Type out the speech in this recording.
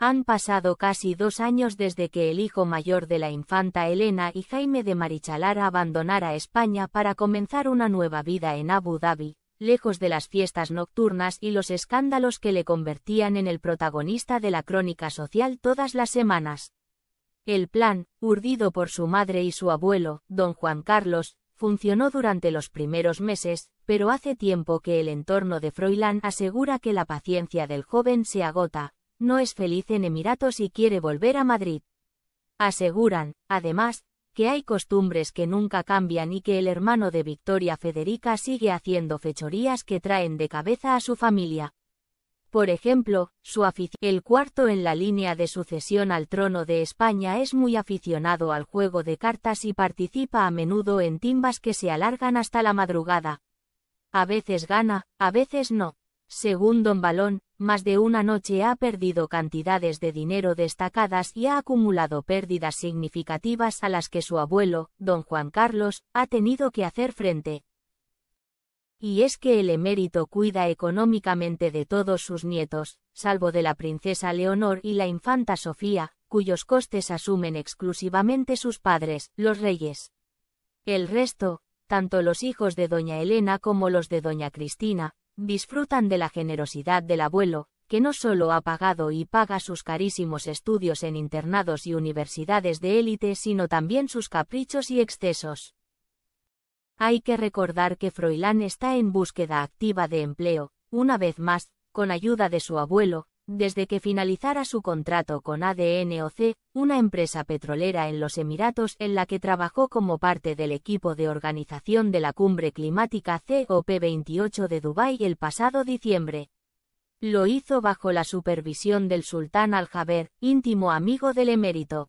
Han pasado casi dos años desde que el hijo mayor de la infanta Elena y Jaime de Marichalar abandonara España para comenzar una nueva vida en Abu Dhabi, lejos de las fiestas nocturnas y los escándalos que le convertían en el protagonista de la crónica social todas las semanas. El plan, urdido por su madre y su abuelo, don Juan Carlos, funcionó durante los primeros meses, pero hace tiempo que el entorno de Froilán asegura que la paciencia del joven se agota, no es feliz en Emiratos y quiere volver a Madrid. Aseguran, además, que hay costumbres que nunca cambian y que el hermano de Victoria Federica sigue haciendo fechorías que traen de cabeza a su familia. Por ejemplo, su el cuarto en la línea de sucesión al trono de España es muy aficionado al juego de cartas y participa a menudo en timbas que se alargan hasta la madrugada. A veces gana, a veces no. Según Don Balón, más de una noche ha perdido cantidades de dinero destacadas y ha acumulado pérdidas significativas a las que su abuelo, don Juan Carlos, ha tenido que hacer frente. Y es que el emérito cuida económicamente de todos sus nietos, salvo de la princesa Leonor y la infanta Sofía, cuyos costes asumen exclusivamente sus padres, los reyes. El resto, tanto los hijos de doña Elena como los de doña Cristina, disfrutan de la generosidad del abuelo, que no solo ha pagado y paga sus carísimos estudios en internados y universidades de élite, sino también sus caprichos y excesos. Hay que recordar que Froilán está en búsqueda activa de empleo, una vez más, con ayuda de su abuelo, desde que finalizara su contrato con ADNOC, una empresa petrolera en los Emiratos en la que trabajó como parte del equipo de organización de la cumbre climática COP28 de Dubái el pasado diciembre. Lo hizo bajo la supervisión del sultán Al-Jaber, íntimo amigo del emérito.